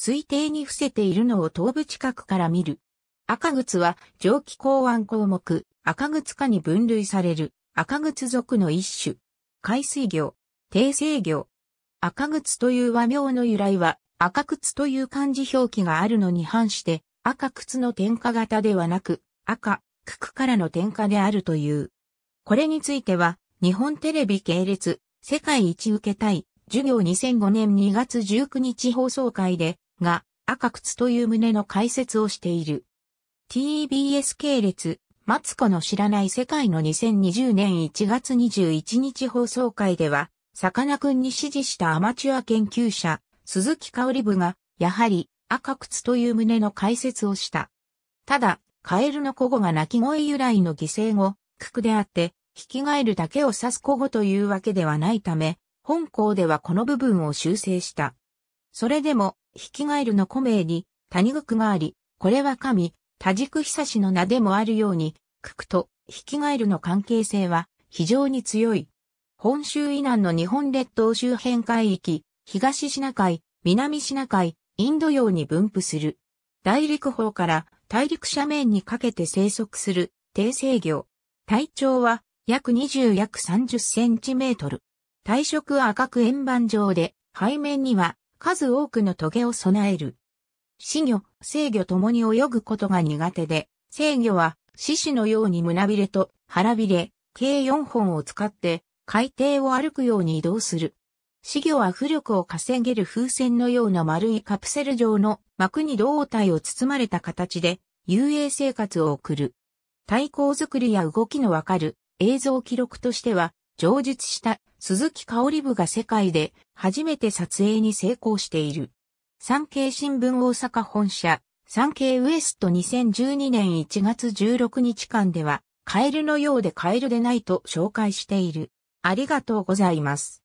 水底に伏せているのを頭部近くから見る。赤靴は蒸気港湾項目、赤靴下に分類される赤靴属の一種。海水魚、低生魚。赤靴という和名の由来は赤靴という漢字表記があるのに反して赤靴の添加型ではなく赤、九九からの添加であるという。これについては日本テレビ系列世界一受けたい授業2005年2月19日放送会でが赤靴という旨の解説をしている。TBS 系列、マツコの知らない世界の2020年1月21日放送会では、さかなクンに指示したアマチュア研究者、鈴木香織部が、やはり赤靴という旨の解説をした。ただ、カエルの古語が鳴き声由来の犠牲語、ククであって、引き換えるだけを指す古語というわけではないため、本校ではこの部分を修正した。それでも、ヒキガエルの古名に、谷国があり、これは神、多軸久しの名でもあるように、ククとヒキガエルの関係性は非常に強い。本州以南の日本列島周辺海域、東シナ海、南シナ海、インド洋に分布する。大陸方から大陸斜面にかけて生息する低生魚。体長は約20約30センチメートル。体色赤く円盤状で、背面には数多くの棘を備える。死魚、生魚ともに泳ぐことが苦手で、生魚は獅子のように胸びれと腹びれ、計4本を使って海底を歩くように移動する。死魚は浮力を稼げる風船のような丸いカプセル状の膜に胴体を包まれた形で遊泳生活を送る。対抗作りや動きのわかる映像記録としては上述した鈴木香織部が世界で初めて撮影に成功している。産経新聞大阪本社、産経ウエスト2012年1月16日間では、カエルのようでカエルでないと紹介している。ありがとうございます。